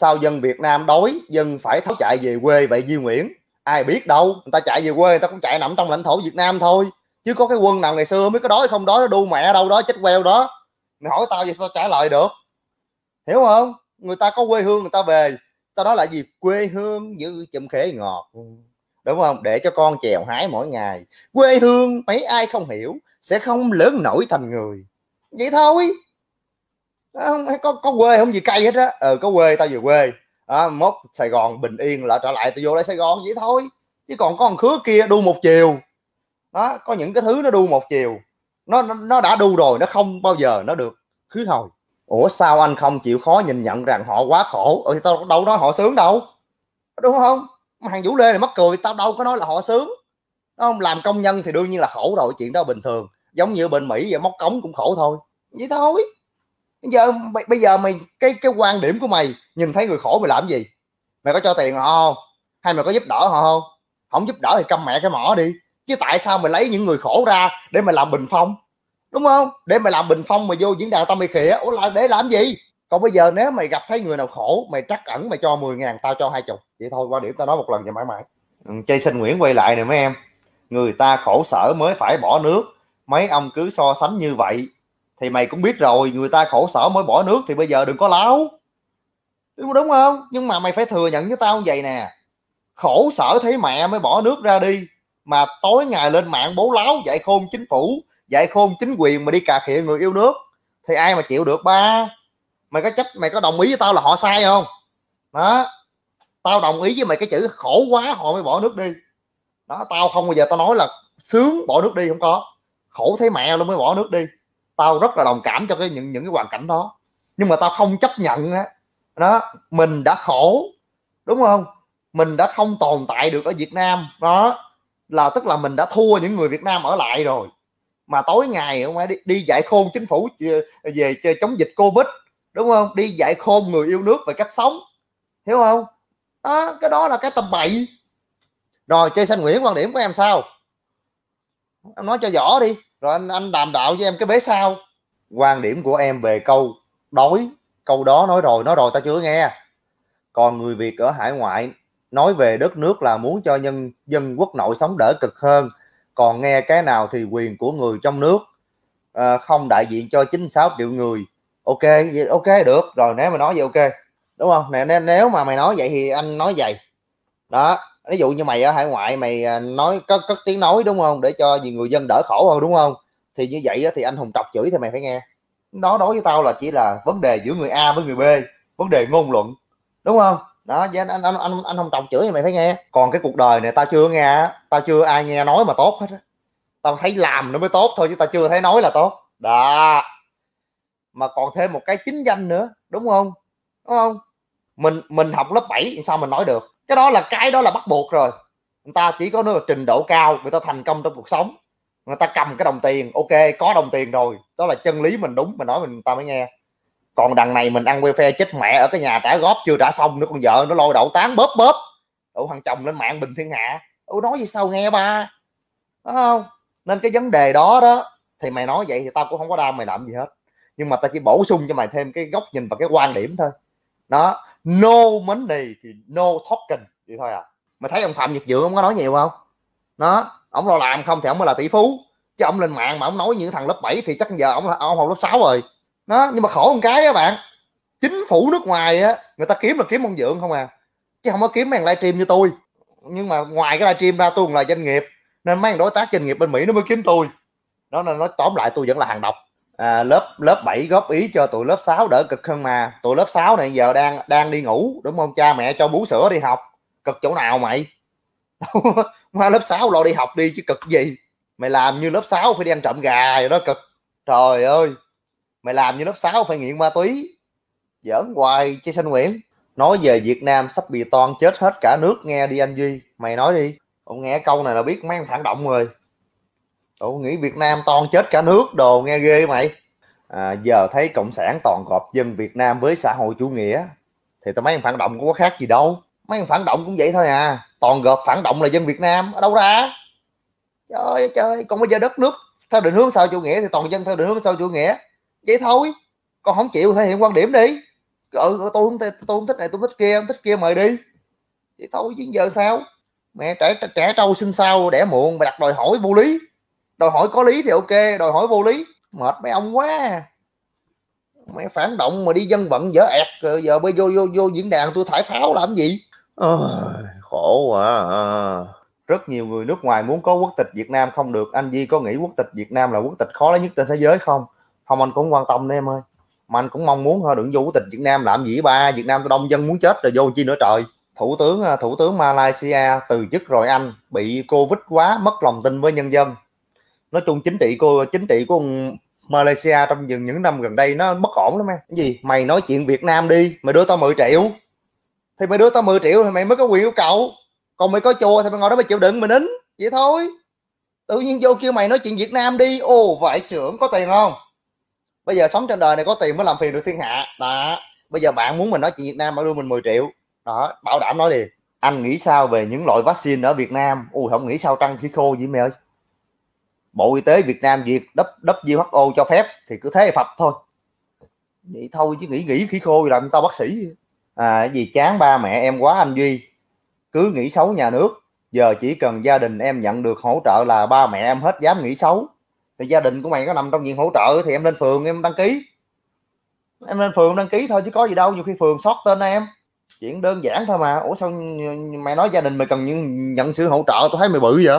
sao dân Việt Nam đói dân phải tháo chạy về quê vậy Di Nguyễn ai biết đâu người ta chạy về quê người ta cũng chạy nằm trong lãnh thổ Việt Nam thôi chứ có cái quân nào ngày xưa mới có đói không đói đu mẹ đâu đó chết queo đó mày hỏi tao gì tao trả lời được hiểu không người ta có quê hương người ta về tao đó là gì quê hương như chùm khế ngọt đúng không để cho con chèo hái mỗi ngày quê hương mấy ai không hiểu sẽ không lớn nổi thành người vậy thôi Ờ, không có có quê không gì cay hết á ờ có quê tao về quê à, mốt sài gòn bình yên lại trở lại tao vô lại sài gòn vậy thôi chứ còn có con khứa kia đu một chiều đó có những cái thứ nó đu một chiều nó nó đã đu rồi nó không bao giờ nó được thứ hồi ủa sao anh không chịu khó nhìn nhận rằng họ quá khổ ừ, tao đâu nói họ sướng đâu đúng không hàng vũ lê này mắc cười tao đâu có nói là họ sướng không làm công nhân thì đương nhiên là khổ rồi chuyện đó bình thường giống như bên mỹ vậy móc cống cũng khổ thôi vậy thôi bây giờ bây giờ mày cái cái quan điểm của mày nhìn thấy người khổ mày làm gì mày có cho tiền họ không hay mày có giúp đỡ họ không không giúp đỡ thì câm mẹ cái mỏ đi chứ tại sao mày lấy những người khổ ra để mày làm bình phong đúng không để mày làm bình phong mà vô diễn đàn tao mày khỉa ủa là để làm gì còn bây giờ nếu mày gặp thấy người nào khổ mày trắc ẩn mày cho 10 ngàn tao cho hai chục vậy thôi quan điểm tao nói một lần và mãi mãi ừ, Sinh Nguyễn quay lại nè mấy em người ta khổ sở mới phải bỏ nước mấy ông cứ so sánh như vậy thì mày cũng biết rồi người ta khổ sở mới bỏ nước thì bây giờ đừng có láo đúng không nhưng mà mày phải thừa nhận với tao như vậy nè khổ sở thấy mẹ mới bỏ nước ra đi mà tối ngày lên mạng bố láo dạy khôn chính phủ dạy khôn chính quyền mà đi cà khịa người yêu nước thì ai mà chịu được ba mày có chấp mày có đồng ý với tao là họ sai không đó tao đồng ý với mày cái chữ khổ quá họ mới bỏ nước đi đó tao không bao giờ tao nói là sướng bỏ nước đi không có khổ thấy mẹ luôn mới bỏ nước đi tao rất là đồng cảm cho cái những những cái hoàn cảnh đó nhưng mà tao không chấp nhận á đó. mình đã khổ đúng không mình đã không tồn tại được ở Việt Nam đó là tức là mình đã thua những người Việt Nam ở lại rồi mà tối ngày không ấy đi, đi dạy khôn chính phủ ờ, về, về, ờ, về chống dịch Covid đúng không đi dạy khôn người yêu nước về cách sống hiểu không đó cái đó là cái tầm bậy rồi chơi xanh Nguyễn quan điểm của em sao em nói cho rõ đi rồi anh anh đàm đạo với em cái bế sao quan điểm của em về câu đói câu đó nói rồi nói rồi ta chưa nghe còn người việt ở hải ngoại nói về đất nước là muốn cho nhân dân quốc nội sống đỡ cực hơn còn nghe cái nào thì quyền của người trong nước à, không đại diện cho 96 triệu người ok ok được rồi nếu mà nói vậy ok đúng không nè nếu mà mày nói vậy thì anh nói vậy đó ví dụ như mày ở hải ngoại mày à, nói có có tiếng nói đúng không để cho người dân đỡ khổ hơn đúng không thì như vậy thì anh hùng trọc chửi thì mày phải nghe đó đối với tao là chỉ là vấn đề giữa người a với người b vấn đề ngôn luận đúng không đó với anh anh anh anh, anh không trọng chửi thì mày phải nghe còn cái cuộc đời này tao chưa nghe tao chưa ai nghe nói mà tốt hết tao thấy làm nó mới tốt thôi chứ tao chưa thấy nói là tốt đó mà còn thêm một cái chính danh nữa đúng không đúng không mình mình học lớp 7 sao mình nói được cái đó là cái đó là bắt buộc rồi người ta chỉ có nữa trình độ cao người ta thành công trong cuộc sống người ta cầm cái đồng tiền ok có đồng tiền rồi đó là chân lý mình đúng mình nói mình người ta mới nghe còn đằng này mình ăn quê phe chết mẹ ở cái nhà trả góp chưa trả xong nữa con vợ nó lôi đậu tán bóp bóp đậu thằng chồng lên mạng bình thiên hạ ủa nói gì sao nghe ba đúng không nên cái vấn đề đó đó thì mày nói vậy thì tao cũng không có đau mày làm gì hết nhưng mà tao chỉ bổ sung cho mày thêm cái góc nhìn và cái quan điểm thôi đó no money thì no token vậy thôi à mà thấy ông phạm nhật dượng không có nói nhiều không nó ông lo làm không thì ông mới là tỷ phú chứ ông lên mạng mà ông nói những thằng lớp 7 thì chắc giờ ông là ông học lớp 6 rồi nó nhưng mà khổ một cái á bạn chính phủ nước ngoài á người ta kiếm là kiếm ông dượng không à chứ không có kiếm mấy livestream như tôi nhưng mà ngoài cái livestream ra tôi là doanh nghiệp nên mấy thằng đối tác doanh nghiệp bên mỹ nó mới kiếm tôi đó nên nói tóm lại tôi vẫn là hàng độc à, lớp lớp 7 góp ý cho tụi lớp 6 đỡ cực hơn mà tụi lớp 6 này giờ đang đang đi ngủ đúng không cha mẹ cho bú sữa đi học cực chỗ nào mày má lớp 6 lo đi học đi chứ cực gì mày làm như lớp 6 phải đi ăn trộm gà rồi đó cực trời ơi mày làm như lớp 6 phải nghiện ma túy giỡn hoài chơi sanh nguyễn nói về Việt Nam sắp bị toan chết hết cả nước nghe đi anh Duy mày nói đi ông nghe câu này là biết mấy phản động rồi Ủa nghĩ Việt Nam toàn chết cả nước đồ nghe ghê mày à, giờ thấy cộng sản toàn gọp dân Việt Nam với xã hội chủ nghĩa thì tao mấy thằng phản động cũng có khác gì đâu mấy thằng phản động cũng vậy thôi à toàn gọp phản động là dân Việt Nam ở đâu ra trời ơi trời còn bây giờ đất nước theo định hướng sau chủ nghĩa thì toàn dân theo định hướng sau chủ nghĩa vậy thôi Con không chịu thể hiện quan điểm đi ừ, tôi không tôi không thích này tôi thích kia không thích kia mời đi vậy thôi chứ giờ sao mẹ trẻ trẻ trâu sinh sao đẻ muộn mà đặt đòi hỏi vô lý đòi hỏi có lý thì ok đòi hỏi vô lý mệt mấy ông quá mấy phản động mà đi dân vận dở ẹt giờ bây vô vô vô diễn đàn tôi thải pháo làm gì à, khổ quá à. rất nhiều người nước ngoài muốn có quốc tịch Việt Nam không được anh Di có nghĩ quốc tịch Việt Nam là quốc tịch khó lấy nhất trên thế giới không không anh cũng quan tâm đấy em ơi mà anh cũng mong muốn thôi đừng vô quốc tịch Việt Nam làm gì ba Việt Nam tôi đông dân muốn chết rồi vô chi nữa trời thủ tướng à, thủ tướng Malaysia từ chức rồi anh bị covid quá mất lòng tin với nhân dân nói chung chính trị cô chính trị của Malaysia trong những những năm gần đây nó bất ổn lắm em cái gì mày nói chuyện Việt Nam đi mày đưa tao 10 triệu thì mày đưa tao 10 triệu thì mày mới có quyền yêu cầu còn mày có chùa thì mày ngồi đó mày chịu đựng mày nín vậy thôi tự nhiên vô kêu mày nói chuyện Việt Nam đi ô vải trưởng có tiền không bây giờ sống trên đời này có tiền mới làm phiền được thiên hạ đó bây giờ bạn muốn mình nói chuyện Việt Nam mà đưa mình 10 triệu đó bảo đảm nói liền anh nghĩ sao về những loại vaccine ở Việt Nam ui không nghĩ sao trăng khi khô vậy mẹ ơi bộ y tế việt nam việc who cho phép thì cứ thế phật thôi vậy thôi chứ nghĩ nghĩ khí khô làm tao bác sĩ à gì chán ba mẹ em quá anh duy cứ nghĩ xấu nhà nước giờ chỉ cần gia đình em nhận được hỗ trợ là ba mẹ em hết dám nghĩ xấu thì gia đình của mày có nằm trong diện hỗ trợ thì em lên phường em đăng ký em lên phường đăng ký thôi chứ có gì đâu nhiều khi phường sót tên em chuyện đơn giản thôi mà ủa sao mày nói gia đình mày cần nhận sự hỗ trợ tôi thấy mày bự vậy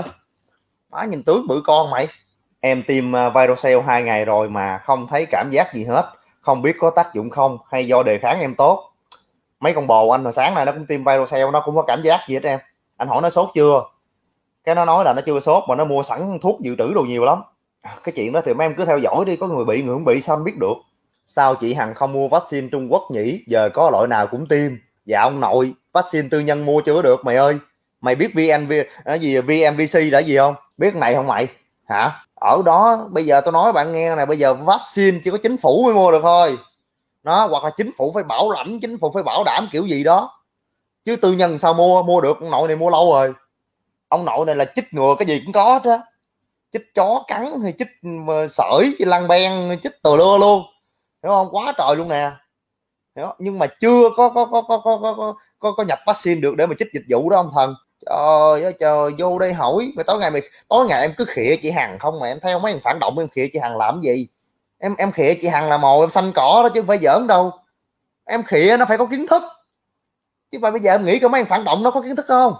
má nhìn tướng bự con mày em tiêm à, virocell hai ngày rồi mà không thấy cảm giác gì hết không biết có tác dụng không hay do đề kháng em tốt mấy con bồ anh hồi sáng nay nó cũng tiêm virocell nó cũng có cảm giác gì hết em anh hỏi nó sốt chưa cái nó nói là nó chưa sốt mà nó mua sẵn thuốc dự trữ đồ nhiều lắm à, cái chuyện đó thì mấy em cứ theo dõi đi có người bị người không bị sao anh biết được sao chị hằng không mua vaccine trung quốc nhỉ giờ có loại nào cũng tiêm dạ ông nội vaccine tư nhân mua chưa được mày ơi mày biết VNV gì VNVC là gì không biết này không mày hả ở đó bây giờ tôi nói bạn nghe này bây giờ vaccine chỉ có chính phủ mới mua được thôi nó hoặc là chính phủ phải bảo lãnh chính phủ phải bảo đảm kiểu gì đó chứ tư nhân sao mua mua được ông nội này mua lâu rồi ông nội này là chích ngừa cái gì cũng có hết á chích chó cắn hay chích ờ, sởi lăn ben chích tờ lưa luôn hiểu không quá trời luôn nè hiểu không? nhưng mà chưa có có có có có có có, có nhập vaccine được để mà chích dịch vụ đó ông thần trời ơi trời vô đây hỏi mà tối ngày mày tối ngày em cứ khịa chị hằng không mà em thấy theo mấy thằng phản động em khịa chị hằng làm gì em em khịa chị hằng là mồi em xanh cỏ đó chứ không phải giỡn đâu em khịa nó phải có kiến thức chứ mà bây giờ em nghĩ có mấy thằng phản động nó có kiến thức không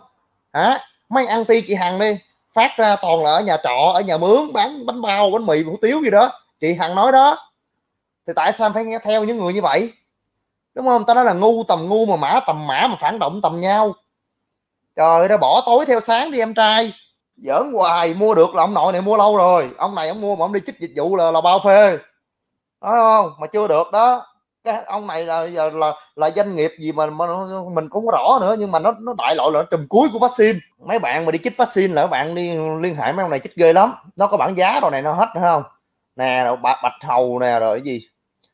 hả mấy ăn ti chị hằng đi phát ra toàn là ở nhà trọ ở nhà mướn bán bánh bao bánh mì hủ tiếu gì đó chị hằng nói đó thì tại sao em phải nghe theo những người như vậy đúng không ta nói là ngu tầm ngu mà mã tầm mã mà phản động tầm nhau trời ơi bỏ tối theo sáng đi em trai giỡn hoài mua được là ông nội này mua lâu rồi ông này ông mua mà ông đi chích dịch vụ là là bao phê nói không mà chưa được đó cái ông này là giờ là là doanh nghiệp gì mà, mà mình cũng rõ nữa nhưng mà nó nó đại loại là trùm cuối của vaccine mấy bạn mà đi chích vaccine là bạn đi liên hệ mấy ông này chích ghê lắm nó có bảng giá rồi này nó hết phải không nè rồi bạch, bạch hầu nè rồi cái gì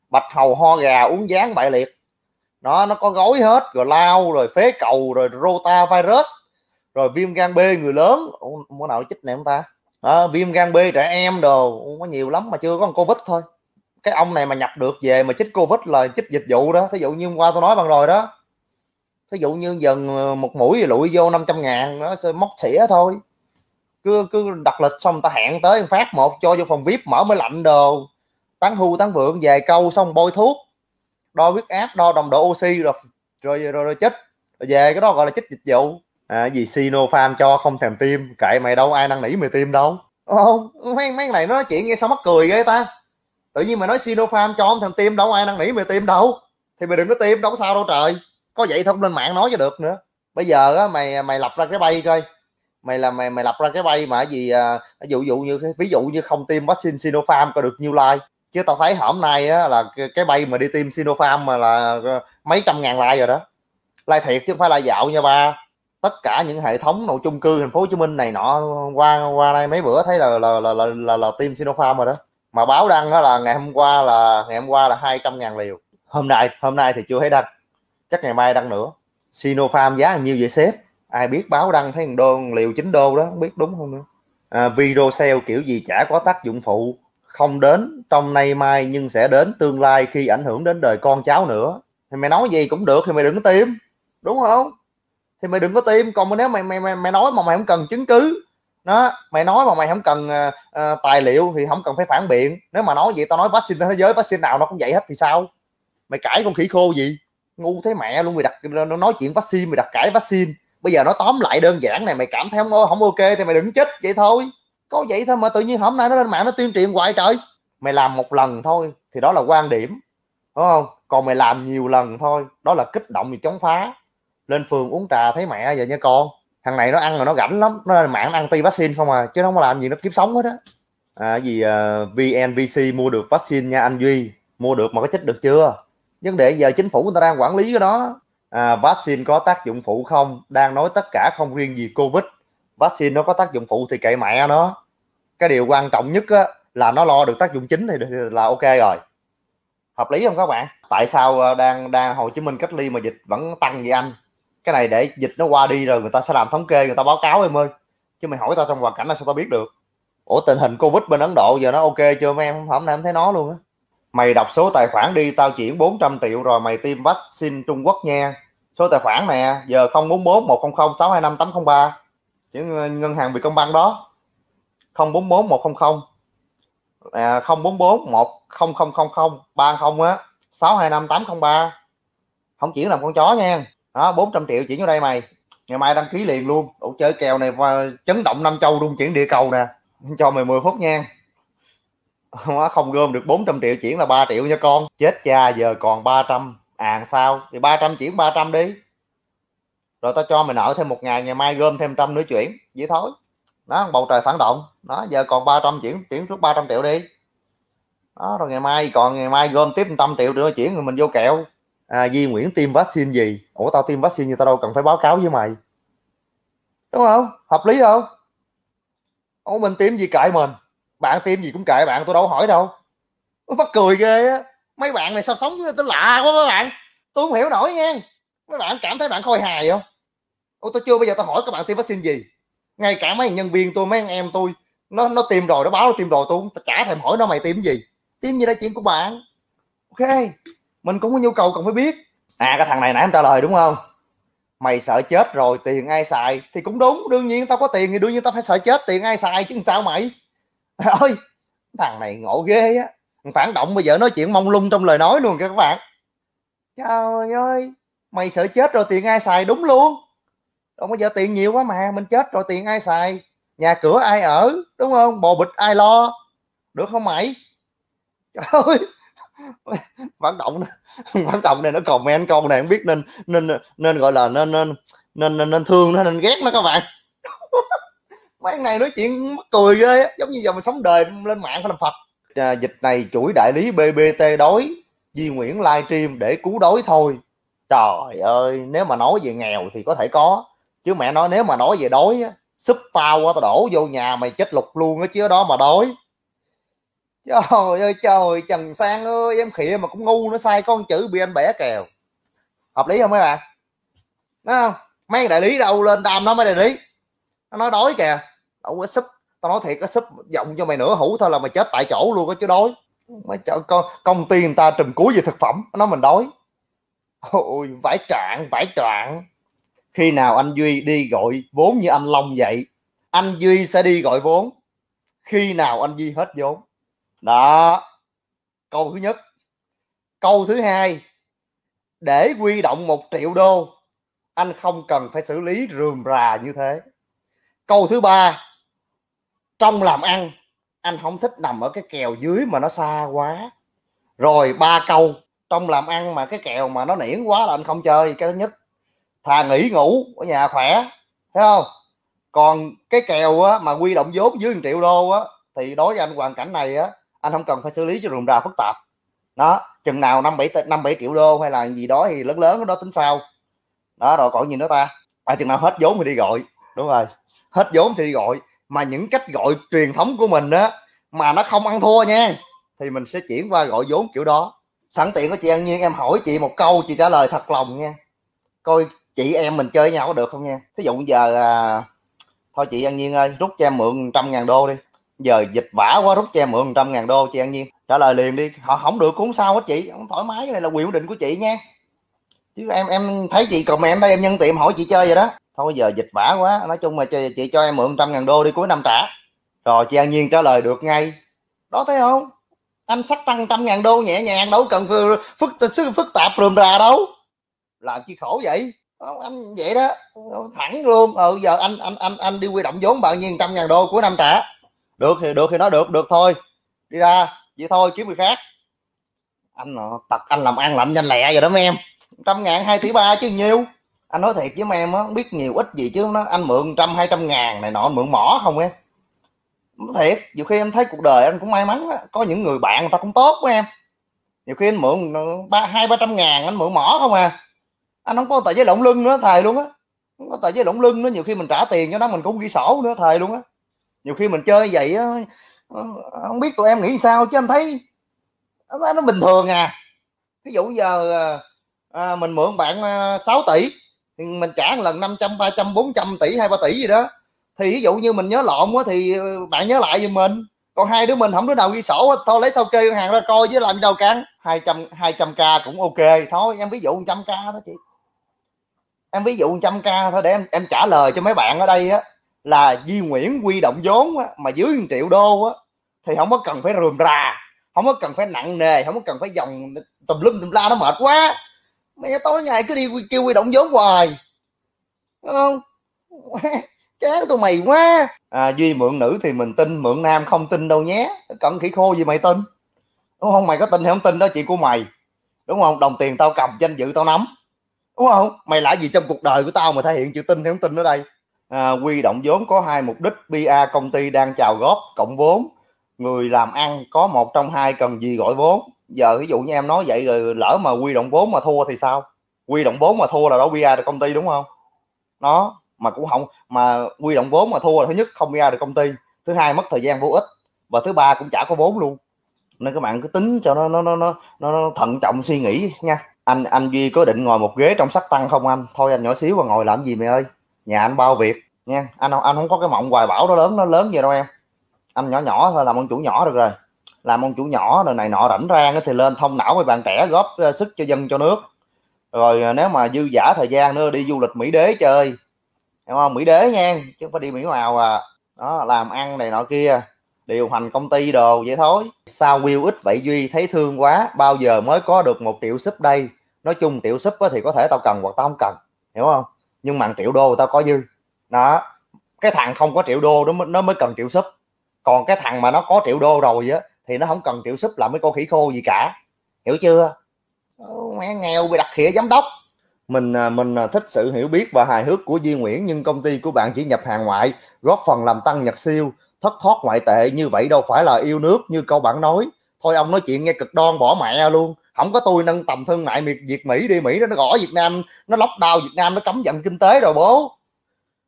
bạch hầu ho gà uống dán bại liệt nó nó có gói hết rồi lao rồi phế cầu rồi rota virus rồi viêm gan b người lớn mua nào chích này không ta à, viêm gan b trẻ em đồ không có nhiều lắm mà chưa có con covid thôi cái ông này mà nhập được về mà chích covid là chích dịch vụ đó thí dụ như hôm qua tôi nói bằng rồi đó thí dụ như dần ờ, một mũi lụi vô 500 ngàn nó sẽ móc xỉa thôi cứ cứ đặt lịch xong ta hẹn tới phát một cho vô phòng vip mở mới lạnh đồ tán hưu tán vượng về câu xong bôi thuốc đo huyết áp đo đồng độ oxy rồi rồi rồi, rồi chích rồi về cái đó gọi là chích dịch vụ à, gì sinopharm cho không thèm tim kệ mày đâu ai năn nỉ mày tim đâu không mấy mấy này nói chuyện nghe sao mắc cười ghê ta tự nhiên mà nói sinopharm cho không thèm tim đâu ai năn nỉ mày tim đâu thì mày đừng có tim đâu có sao đâu trời có vậy thông lên mạng nói cho được nữa bây giờ á, mày mày lập ra cái bay coi mày là mày mày lập ra cái bay mà gì à, ví dụ như ví dụ như không tiêm vaccine sinopharm có được nhiêu like chứ tao thấy hôm nay á, là cái bay mà đi tiêm Sinopharm mà là ờ, mấy trăm ngàn like rồi đó like thiệt chứ không phải là dạo nha ba tất cả những hệ thống nội chung cư thành phố Hồ Chí Minh này nọ qua qua đây mấy bữa thấy là là là là, là, là tiêm Sinopharm rồi đó mà báo đăng đó là ngày hôm qua là ngày hôm qua là 200 ngàn liều hôm nay hôm nay thì chưa thấy đăng chắc ngày mai đăng nữa Sinopharm giá nhiêu vậy sếp ai biết báo đăng thấy một đô liều 9 đô đó không biết đúng không nữa à, sale kiểu gì chả có tác dụng phụ không đến trong nay mai nhưng sẽ đến tương lai khi ảnh hưởng đến đời con cháu nữa thì mày nói gì cũng được thì mày đừng có tiêm đúng không thì mày đừng có tiêm còn nếu mày mày mày, mày nói mà mày không cần chứng cứ nó mày nói mà mày không cần uh, tài liệu thì không cần phải phản biện nếu mà nói vậy tao nói vaccine thế giới vaccine nào nó cũng vậy hết thì sao mày cãi con khỉ khô gì ngu thế mẹ luôn mày đặt nó nói chuyện vaccine mày đặt cãi vaccine bây giờ nó tóm lại đơn giản này mày cảm thấy không không ok thì mày đừng chết vậy thôi có vậy thôi mà tự nhiên hôm nay nó lên mạng nó tuyên truyền hoài trời mày làm một lần thôi thì đó là quan điểm đúng không còn mày làm nhiều lần thôi đó là kích động gì chống phá lên phường uống trà thấy mẹ vậy nha con thằng này nó ăn rồi nó rảnh lắm nó lên mạng ăn ti vaccine không à chứ nó không làm gì nó kiếp sống hết á à, gì uh, à, vnvc mua được vaccine nha anh duy mua được mà có chích được chưa vấn đề giờ chính phủ người ta đang quản lý cái đó à, vaccine có tác dụng phụ không đang nói tất cả không riêng gì covid vaccine nó có tác dụng phụ thì kệ mẹ nó cái điều quan trọng nhất á, là nó lo được tác dụng chính thì là ok rồi hợp lý không các bạn tại sao ờ, đang đang Hồ Chí Minh cách ly mà dịch vẫn tăng vậy anh cái này để dịch nó qua đi rồi người ta sẽ làm thống kê người ta báo cáo em ơi chứ mày hỏi tao trong hoàn cảnh là sao tao biết được ủa tình hình covid bên ấn độ giờ nó ok chưa mấy em hôm nay em thấy nó luôn á mày đọc số tài khoản đi tao chuyển 400 triệu rồi mày tiêm vaccine trung quốc nha số tài khoản nè giờ 044 100 625 803 chuyển ờ, ngân hàng việt công băng đó 044100 100 à, 044 100 30 á 625 không chuyển làm con chó nha đó 400 triệu chuyển vô đây mày ngày mai đăng ký liền luôn Ủa, chơi kèo này và chấn động năm châu luôn chuyển địa cầu nè cho mày 10 phút nha không gom được 400 triệu chuyển là 3 triệu nha con chết cha giờ còn 300 à sao thì 300 chuyển 300 đi rồi tao cho mày nợ thêm một ngày ngày mai gom thêm trăm nữa chuyển vậy thôi nó bầu trời phản động đó giờ còn 300 chuyển chuyển trước 300 triệu đi đó rồi ngày mai còn ngày mai gom tiếp 100 triệu nữa chuyển rồi mình vô kẹo à, Di Nguyễn tiêm vaccine gì ủa tao tiêm vaccine như tao đâu cần phải báo cáo với mày đúng không hợp lý không ủa mình tiêm gì cậy mình bạn tiêm gì cũng cậy bạn tôi đâu hỏi đâu mắc cười ghê á mấy bạn này sao sống tôi lạ quá mấy bạn tôi không hiểu nổi nha mấy bạn cảm thấy bạn khôi hài không ủa tôi chưa bây giờ tôi hỏi các bạn tiêm vaccine gì ngay cả mấy nhân viên tôi mấy anh em tôi nó nó tìm rồi nó báo nó tìm rồi tôi cũng trả thèm hỏi nó mày tìm gì tìm gì đó chuyện của bạn ok mình cũng có nhu cầu cần phải biết à cái thằng này nãy em trả lời đúng không mày sợ chết rồi tiền ai xài thì cũng đúng đương nhiên tao có tiền thì đương nhiên tao phải sợ chết tiền ai xài chứ sao mày ơi thằng này ngộ ghê á phản động bây giờ nói chuyện mông lung trong lời nói luôn các bạn trời ơi mày sợ chết rồi tiền ai xài đúng luôn đâu bây giờ tiền nhiều quá mà mình chết rồi tiền ai xài nhà cửa ai ở đúng không bồ bịch ai lo được không mày trời ơi vận động vận động này nó comment câu này không biết nên nên nên gọi là nên nên nên nên, nên thương nó nên ghét nó các bạn mấy này nói chuyện mắc cười ghê giống như giờ mình sống đời lên mạng phải làm phật à, dịch này chuỗi đại lý bbt đói di nguyễn livestream để cứu đói thôi trời ơi nếu mà nói về nghèo thì có thể có chứ mẹ nói nếu mà nói về đói á súp tao quá tao đổ vô nhà mày chết lục luôn á chứ đó mà đói trời ơi trời trần sang ơi em khịa mà cũng ngu nó sai con chữ bị anh bẻ kèo hợp lý không mấy bạn nó không mấy đại lý đâu lên đam nó mấy đại lý nó nói đói kìa đâu có súp tao nói thiệt có súp giọng cho mày nữa hủ thôi là mày chết tại chỗ luôn á chứ đói mấy chợ con công ty người ta trùm cuối về thực phẩm nó mình đói ôi vải trạng vải trạng khi nào anh duy đi gọi vốn như anh long vậy anh duy sẽ đi gọi vốn khi nào anh duy hết vốn đó câu thứ nhất câu thứ hai để quy động một triệu đô anh không cần phải xử lý rườm rà như thế câu thứ ba trong làm ăn anh không thích nằm ở cái kèo dưới mà nó xa quá rồi ba câu trong làm ăn mà cái kèo mà nó niễn quá là anh không chơi cái thứ nhất thà nghỉ ngủ ở nhà khỏe thấy không còn cái kèo á, mà quy động vốn dưới 1 triệu đô á, thì đối với anh hoàn cảnh này á, anh không cần phải xử lý cho rườm rà phức tạp đó chừng nào năm bảy năm bảy triệu đô hay là gì đó thì lớn lớn đó tính sao đó rồi còn gì nữa ta à, chừng nào hết vốn thì đi gọi đúng rồi hết vốn thì đi gọi mà những cách gọi truyền thống của mình á mà nó không ăn thua nha thì mình sẽ chuyển qua gọi vốn kiểu đó sẵn tiện có chị ăn Nhiên em hỏi chị một câu chị trả lời thật lòng nha coi chị em mình chơi với nhau có được không nha thí dụ giờ à, thôi chị an nhiên ơi rút cho em mượn trăm ngàn đô đi giờ dịch vả quá rút cho em mượn trăm ngàn đô chị an nhiên trả lời liền đi họ không được cũng sao hết chị không thoải mái cái này là quyền định của chị nha chứ em em thấy chị còn em đây em nhân tiệm hỏi chị chơi vậy đó thôi giờ dịch vả quá nói chung mà chị, chị cho em mượn trăm ngàn đô đi cuối năm trả rồi chị an nhiên trả lời được ngay đó thấy không anh sắc tăng trăm ngàn đô nhẹ nhàng đâu cần phức phức, phức tạp rườm rà đâu làm chi khổ vậy không, anh vậy đó thẳng luôn ừ giờ anh anh anh anh đi quy động vốn bao nhiêu trăm ngàn đô của năm trả được thì được thì nó được được thôi đi ra vậy thôi kiếm người khác anh tập anh làm ăn làm nhanh lẹ rồi đó mấy em trăm ngàn hai tỷ ba chứ nhiêu anh nói thiệt với mấy em á biết nhiều ít gì chứ nó anh mượn trăm hai trăm ngàn này nọ anh mượn mỏ không em thiệt nhiều khi em thấy cuộc đời anh cũng may mắn đó. có những người bạn người ta cũng tốt với em nhiều khi anh mượn ờ, ba hai ba trăm ngàn anh mượn mỏ không à anh không có tờ giấy lộn lưng nữa thầy luôn á không có tờ giấy lộn lưng nữa nhiều khi mình trả tiền cho nó mình cũng ghi sổ nữa thầy luôn á nhiều khi mình chơi vậy á ờ, không biết tụi em nghĩ sao chứ anh thấy nó bình thường à ví dụ giờ à, mình mượn bạn 6 tỷ thì mình trả một lần 500 300 400 tỷ hai ba tỷ gì đó thì ví dụ như mình nhớ lộn quá thì bạn nhớ lại giùm mình còn hai đứa mình không đứa nào ghi sổ thôi lấy sao kê hàng ra coi với làm đâu cắn 200 200 k cũng ok thôi em ví dụ 100 k thôi chị em ví dụ 100k thôi để em em trả lời cho mấy bạn ở đây á là duy Nguyễn quy động vốn á, mà dưới 1 triệu đô á, thì không có cần phải rườm rà không có cần phải nặng nề không có cần phải dòng tùm lum tùm la nó mệt quá mẹ tối ngày cứ đi kêu quy động vốn hoài Đúng không chán tụi mày quá à, duy mượn nữ thì mình tin mượn nam không tin đâu nhé cận khỉ khô gì mày tin đúng không mày có tin hay không tin đó chuyện của mày đúng không đồng tiền tao cầm danh dự tao nắm đúng không mày là gì trong cuộc đời của tao mà thể hiện chữ tin hay không tin ở đây à, quy động vốn có hai mục đích pa công ty đang chào góp cộng vốn người làm ăn có một trong hai cần gì gọi vốn giờ ví dụ như em nói vậy rồi lỡ mà quy động vốn mà thua thì sao quy động vốn mà thua là đâu pa được công ty đúng không nó mà cũng không mà quy động vốn mà thua là thứ nhất không ra được công ty thứ hai mất thời gian vô ích và thứ ba cũng chả có vốn luôn nên các bạn cứ tính cho nó nó nó nó, nó thận trọng suy nghĩ nha anh anh duy có định ngồi một ghế trong sách tăng không anh thôi anh nhỏ xíu mà ngồi làm gì mày ơi nhà anh bao việc nha anh không anh không có cái mộng hoài bão đó lớn nó lớn gì đâu em anh nhỏ nhỏ thôi làm ông chủ nhỏ được rồi làm ông chủ nhỏ rồi này nọ rảnh rang thì lên thông não với bạn trẻ góp ờ, sức cho dân cho nước rồi ờ, nếu mà dư giả thời gian nữa đi du lịch mỹ đế chơi em không mỹ đế nha chứ không phải đi mỹ màu à đó làm ăn này nọ kia điều hành công ty đồ vậy thôi sao Will ít vậy Duy thấy thương quá bao giờ mới có được một triệu súp đây nói chung triệu súp thì có thể tao cần hoặc tao không cần hiểu không nhưng mà triệu đô tao có dư đó cái thằng không có triệu đô nó mới, nó mới cần triệu súp. còn cái thằng mà nó có triệu đô rồi á thì nó không cần triệu súp làm mấy con khỉ khô gì cả hiểu chưa mẹ nghèo bị đặt khỉa giám đốc mình à, mình à, thích sự hiểu biết và hài hước của Duy Nguyễn nhưng công ty của bạn chỉ nhập hàng ngoại góp phần làm tăng nhập siêu thất thoát ngoại tệ như vậy đâu phải là yêu nước như câu bạn nói thôi ông nói chuyện nghe cực đoan bỏ mẹ luôn không có tôi nâng tầm thương mại miệt việt mỹ đi mỹ đó nó gõ việt nam nó lóc đau việt nam nó cấm vận kinh tế rồi bố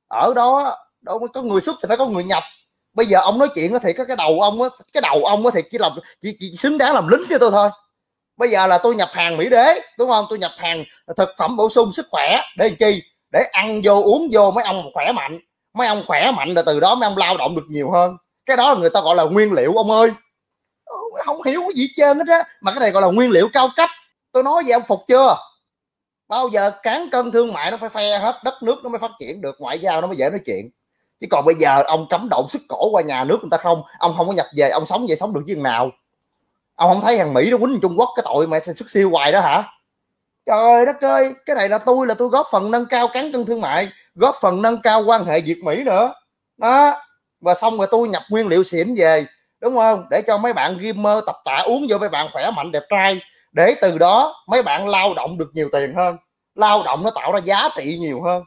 ở đó đâu có người xuất thì phải có người nhập bây giờ ông nói chuyện thì có cái đầu ông á cái đầu ông á thì chỉ làm chỉ, chỉ xứng đáng làm lính cho tôi thôi bây giờ là tôi nhập hàng mỹ đế đúng không tôi nhập hàng thực phẩm bổ sung sức khỏe để làm chi để ăn vô uống vô mấy ông khỏe mạnh mấy ông khỏe mạnh là từ đó mấy ông lao động được nhiều hơn cái đó là người ta gọi là nguyên liệu ông ơi không hiểu cái gì trơn hết á mà cái này gọi là nguyên liệu cao cấp tôi nói vậy ông phục chưa bao giờ cán cân thương mại nó phải phe hết đất nước nó mới phát triển được ngoại giao nó mới dễ nói chuyện chứ còn bây giờ ông cấm đậu xuất cổ qua nhà nước người ta không ông không có nhập về ông sống vậy sống được chừng nào ông không thấy hàng mỹ nó quýnh trung quốc cái tội mà xuất siêu hoài đó hả trời đất ơi cái này là tôi là tôi góp phần nâng cao cán cân thương mại góp phần nâng cao quan hệ việt mỹ nữa đó và xong rồi tôi nhập nguyên liệu xỉn về đúng không để cho mấy bạn gamer tập tạ uống vô mấy bạn khỏe mạnh đẹp trai để từ đó mấy bạn lao động được nhiều tiền hơn lao động nó tạo ra giá trị nhiều hơn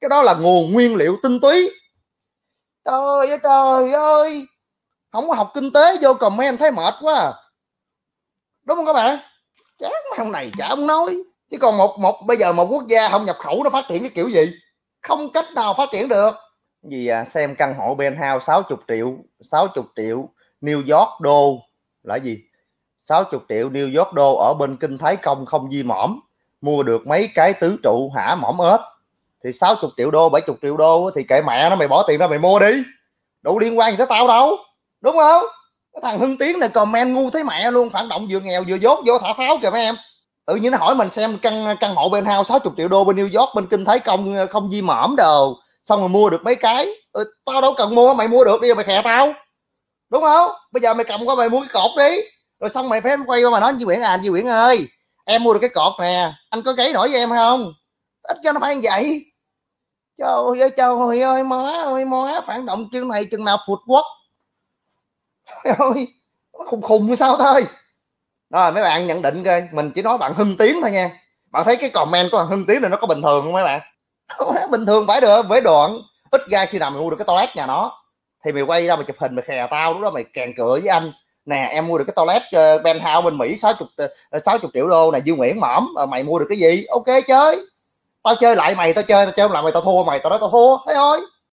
cái đó là nguồn nguyên liệu tinh túy trời ơi trời ơi không có học kinh tế vô comment thấy mệt quá à. đúng không các bạn chán ông này chả ông nói chứ còn một một bây giờ một quốc gia không nhập khẩu nó phát triển cái kiểu gì không cách nào phát triển được gì à, xem căn hộ penthouse 60 triệu 60 triệu New York đô là gì 60 triệu New York đô ở bên kinh Thái Công không di mỏm mua được mấy cái tứ trụ hả mỏm ếch thì 60 triệu đô 70 triệu đô thì kệ mẹ nó mày bỏ tiền ra mày mua đi đủ liên quan gì tới tao đâu đúng không cái thằng Hưng Tiến này comment ngu thấy mẹ luôn phản động vừa nghèo vừa dốt vô thả pháo kìa mấy em tự nhiên nó hỏi mình xem căn căn hộ bên hao 60 triệu đô bên New York bên kinh thấy công ờ, không di mỏm đồ xong rồi mua được mấy cái ừ, tao đâu cần mua mày mua được bây giờ mày khè tao đúng không bây giờ mày cầm qua mày mua cái cột đi rồi xong mày phải quay qua mà nói với Nguyễn à Duy Nguyễn ơi em mua được cái cột nè anh có gáy nổi với em không ít cho nó phải như vậy trời ơi trời ơi má ơi má phản động chương này chừng nào phụt quốc trời ơi khùng khùng sao thôi đó mấy bạn nhận định coi mình chỉ nói bạn hưng tiến thôi nha bạn thấy cái comment của bạn hưng tiến này nó có bình thường không mấy bạn bình thường phải được với đoạn ít ra khi nào mày mua được cái toilet nhà nó thì mày quay ra mày chụp hình mày khè tao lúc đó mày càng cửa với anh nè em mua được cái toilet uh, ờ, penthouse bên mỹ 60 60 ờ, ờ, triệu đô này dương nguyễn mỏm mày mua được cái gì ok chơi tao chơi lại mày tao chơi tao chơi lại mày tao thua mày tao nói tao thua thế thôi